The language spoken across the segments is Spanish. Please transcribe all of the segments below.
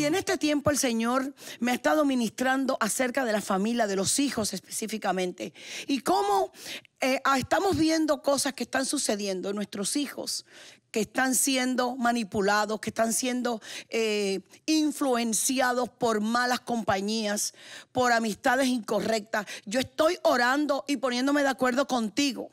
Y en este tiempo el Señor me ha estado ministrando acerca de la familia, de los hijos específicamente, y cómo eh, ah, estamos viendo cosas que están sucediendo en nuestros hijos, que están siendo manipulados, que están siendo eh, influenciados por malas compañías, por amistades incorrectas. Yo estoy orando y poniéndome de acuerdo contigo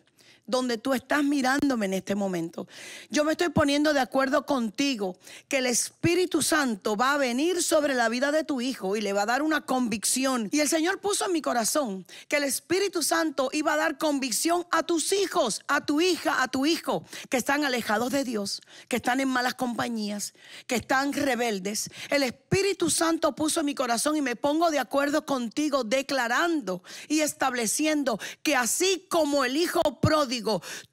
donde tú estás mirándome en este momento. Yo me estoy poniendo de acuerdo contigo que el Espíritu Santo va a venir sobre la vida de tu hijo y le va a dar una convicción. Y el Señor puso en mi corazón que el Espíritu Santo iba a dar convicción a tus hijos, a tu hija, a tu hijo, que están alejados de Dios, que están en malas compañías, que están rebeldes. El Espíritu Santo puso en mi corazón y me pongo de acuerdo contigo declarando y estableciendo que así como el hijo pródigo,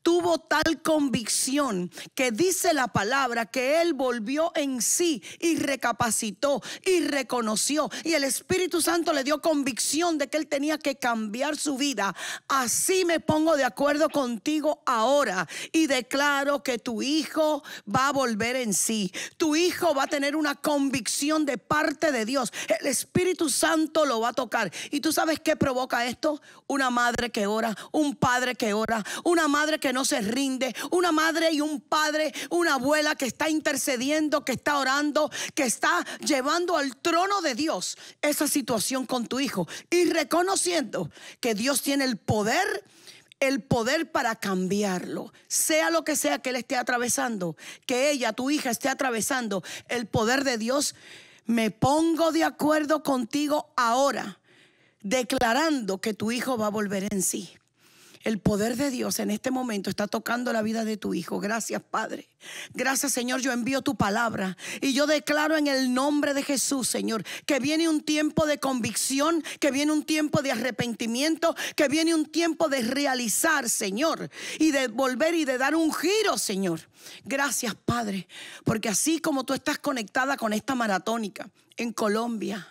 tuvo tal convicción que dice la palabra que él volvió en sí y recapacitó y reconoció. Y el Espíritu Santo le dio convicción de que él tenía que cambiar su vida. Así me pongo de acuerdo contigo ahora y declaro que tu hijo va a volver en sí. Tu hijo va a tener una convicción de parte de Dios. El Espíritu Santo lo va a tocar. ¿Y tú sabes qué provoca esto? Una madre que ora, un padre que ora, una madre que no se rinde, una madre y un padre, una abuela que está intercediendo, que está orando, que está llevando al trono de Dios esa situación con tu hijo y reconociendo que Dios tiene el poder el poder para cambiarlo. Sea lo que sea que él esté atravesando, que ella, tu hija, esté atravesando, el poder de Dios, me pongo de acuerdo contigo ahora, declarando que tu hijo va a volver en sí. El poder de Dios en este momento está tocando la vida de tu hijo. Gracias, Padre. Gracias, Señor. Yo envío tu palabra y yo declaro en el nombre de Jesús, Señor, que viene un tiempo de convicción, que viene un tiempo de arrepentimiento, que viene un tiempo de realizar, Señor, y de volver y de dar un giro, Señor. Gracias, Padre, porque así como tú estás conectada con esta maratónica en Colombia,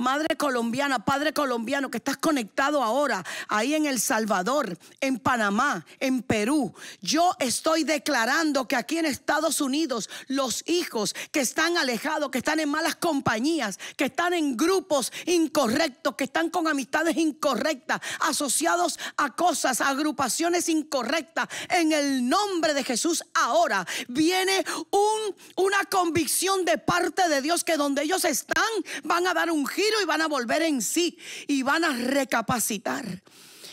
madre colombiana, padre colombiano, que estás conectado ahora, ahí en El Salvador, en Panamá, en Perú. Yo estoy declarando que aquí en Estados Unidos los hijos que están alejados, que están en malas compañías, que están en grupos incorrectos, que están con amistades incorrectas, asociados a cosas, agrupaciones incorrectas, en el nombre de Jesús ahora viene un, un convicción de parte de Dios que donde ellos están van a dar un giro y van a volver en sí y van a recapacitar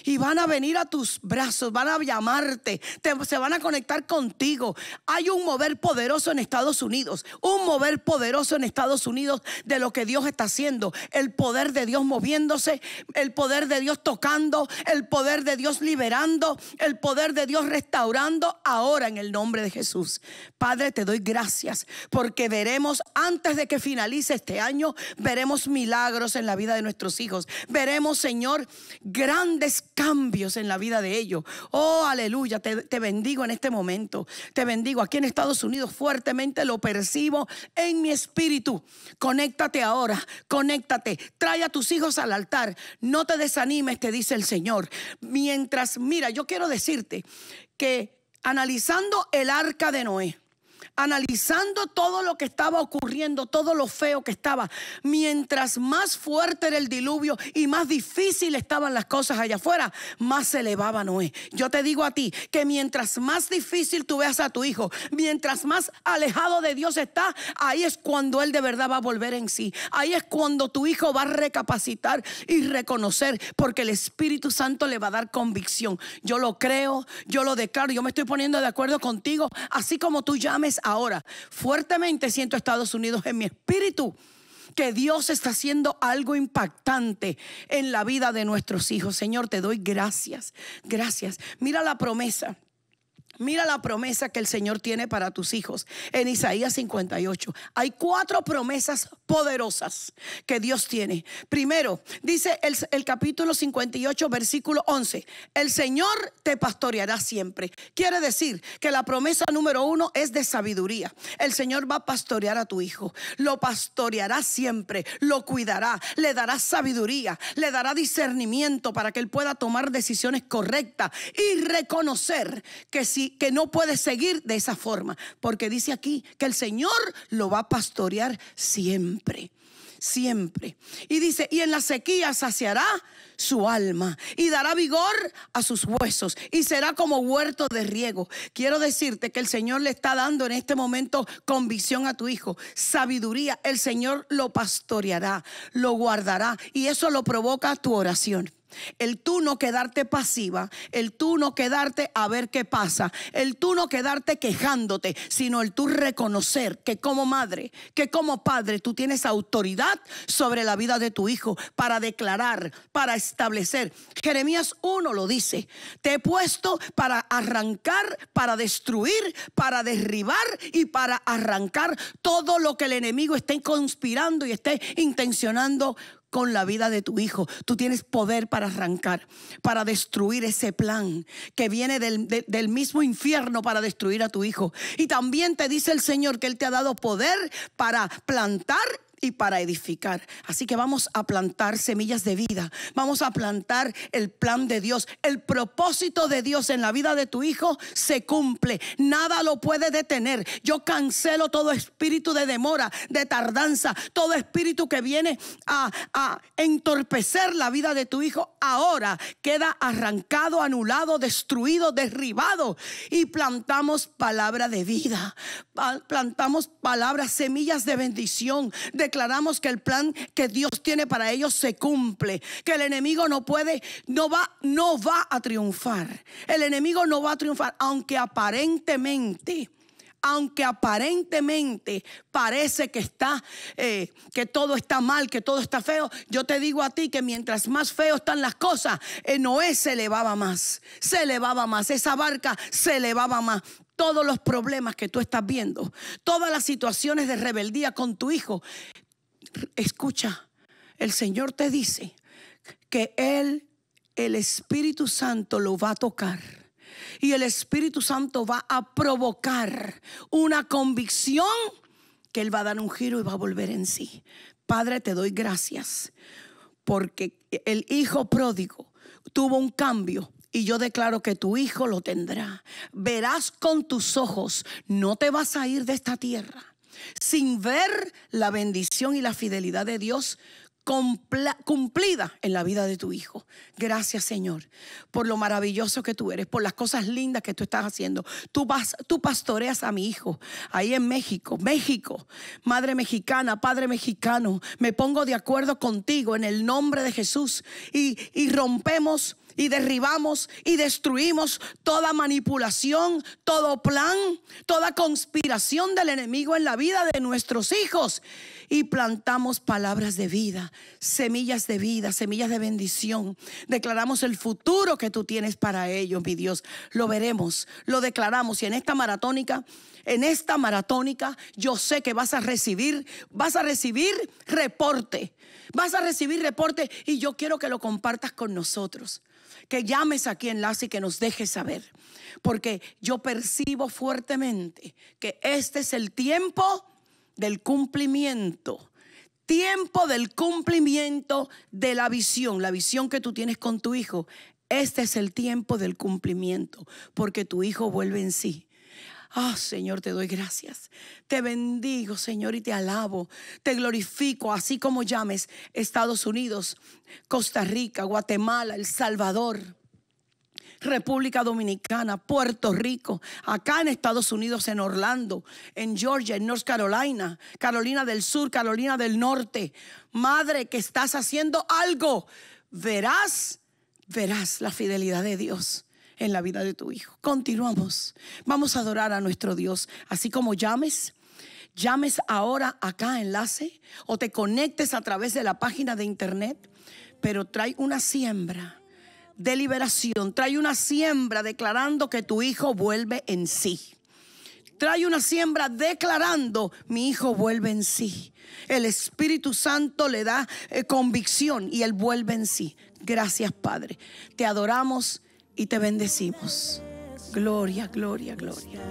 y van a venir a tus brazos, van a llamarte, se van a conectar contigo. Hay un mover poderoso en Estados Unidos, un mover poderoso en Estados Unidos de lo que Dios está haciendo. El poder de Dios moviéndose, el poder de Dios tocando, el poder de Dios liberando, el poder de Dios restaurando ahora en el nombre de Jesús. Padre, te doy gracias porque veremos antes de que finalice este año, veremos milagros en la vida de nuestros hijos. Veremos, Señor, grandes cambios en la vida de ellos. Oh, aleluya, te, bendigo en este momento. Te bendigo. Aquí en Estados Unidos fuertemente lo percibo en mi espíritu. Conéctate ahora, conéctate. Trae a tus hijos al altar. No te desanimes, te dice el Señor. Mientras, mira, yo quiero decirte que analizando el arca de Noé, analizando todo lo que estaba ocurriendo, todo lo feo que estaba, mientras más fuerte era el diluvio y más difícil estaban las cosas allá afuera, más se elevaba Noé. Yo te digo a ti que mientras más difícil tú veas a tu hijo, mientras más alejado de Dios está, ahí es cuando él de verdad va a volver en sí. Ahí es cuando tu hijo va a recapacitar y reconocer, porque el Espíritu Santo le va a dar convicción. Yo lo creo, yo lo declaro, yo me estoy poniendo de acuerdo contigo, así como tú llames ahora. Fuertemente siento Estados Unidos en mi espíritu que Dios está haciendo algo impactante en la vida de nuestros hijos. Señor, te doy gracias, gracias. Mira la promesa. Mira la promesa que el Señor tiene para tus hijos en Isaías 58. Hay cuatro promesas poderosas que Dios tiene. Primero, dice el, capítulo 58, versículo 11, el Señor te pastoreará siempre. Quiere decir que la promesa número uno es de sabiduría. El Señor va a pastorear a tu hijo, lo pastoreará siempre, lo cuidará, le dará sabiduría, le dará discernimiento para que él pueda tomar decisiones correctas y reconocer que si que no puede seguir de esa forma, porque dice aquí que el Señor lo va a pastorear siempre siempre. Y dice, y en la sequía saciará su alma y dará vigor a sus huesos y será como huerto de riego. Quiero decirte que el Señor le está dando en este momento convicción a tu hijo, sabiduría. El Señor lo pastoreará, lo guardará y eso lo provoca tu oración. El tú no quedarte pasiva, el tú no quedarte a ver qué pasa, el tú no quedarte quejándote, sino el tú reconocer que como madre, que como padre, tú tienes autoridad sobre la vida de tu hijo para declarar, para establecer. Jeremías 1 lo dice, te he puesto para arrancar, para destruir, para derribar y para arrancar todo lo que el enemigo esté conspirando y esté intencionando con la vida de tu hijo. Tú tienes poder para arrancar, para destruir ese plan que viene del, mismo infierno para destruir a tu hijo. Y también te dice el Señor que Él te ha dado poder para plantar y para edificar. Así que vamos a plantar semillas de vida, vamos a plantar el plan de Dios. El propósito de Dios en la vida de tu hijo se cumple, nada lo puede detener. Yo cancelo todo espíritu de demora, de tardanza, todo espíritu que viene a, a entorpecer la vida de tu hijo. Ahora queda arrancado, anulado, destruido, derribado y plantamos palabra de vida, plantamos palabras, semillas de bendición, de declaramos que el plan que Dios tiene para ellos se cumple, que el enemigo no puede, no va, no va a triunfar. El enemigo no va a triunfar, aunque aparentemente aunque aparentemente parece que está, eh, que todo está mal, que todo está feo, yo te digo a ti que mientras más feo están las cosas, en eh, Noé se elevaba más, se elevaba más, esa barca se elevaba más todos los problemas que tú estás viendo, todas las situaciones de rebeldía con tu hijo. Escucha, el Señor te dice que Él, el Espíritu Santo, lo va a tocar. Y el Espíritu Santo va a provocar una convicción que Él va a dar un giro y va a volver en sí. Padre, te doy gracias porque el Hijo pródigo tuvo un cambio, y yo declaro que tu hijo lo tendrá. Verás con tus ojos, no te vas a ir de esta tierra sin ver la bendición y la fidelidad de Dios cumplida en la vida de tu hijo. Gracias, Señor, por lo maravilloso que tú eres, por las cosas lindas que tú estás haciendo. Tú, vas, tú pastoreas a mi hijo ahí en México, México, madre mexicana, padre mexicano. Me pongo de acuerdo contigo en el nombre de Jesús y, y rompemos y derribamos y destruimos toda manipulación, todo plan, toda conspiración del enemigo en la vida de nuestros hijos. Y plantamos palabras de vida, semillas de vida, semillas de bendición. Declaramos el futuro que tú tienes para ellos, mi Dios. Lo veremos, lo declaramos. Y en esta maratónica, en esta maratónica, yo sé que vas a recibir, vas a recibir reporte. Vas a recibir reporte y yo quiero que lo compartas con nosotros que llames aquí en las y que nos dejes saber. Porque yo percibo fuertemente que este es el tiempo del cumplimiento. Tiempo del cumplimiento de la visión, la visión que tú tienes con tu hijo. Este es el tiempo del cumplimiento, porque tu hijo vuelve en sí. Ah, Señor, te doy gracias. Te bendigo, Señor, y te alabo. Te glorifico, así como llames Estados Unidos, Costa Rica, Guatemala, El Salvador. República Dominicana, Puerto Rico, acá en Estados Unidos, en Orlando, en Georgia, en North Carolina, Carolina del Sur, Carolina del Norte. Madre, que estás haciendo algo, verás, verás la fidelidad de Dios en la vida de tu hijo. Continuamos. Vamos a adorar a nuestro Dios. Así como llames, llames ahora acá enlace o te conectes a través de la página de internet, pero trae una siembra de liberación, trae una siembra declarando que tu hijo vuelve en sí. Trae una siembra declarando, mi hijo vuelve en sí. El Espíritu Santo le da eh, convicción y él vuelve en sí. Gracias, Padre. Te adoramos y te bendecimos. Gloria, gloria, gloria.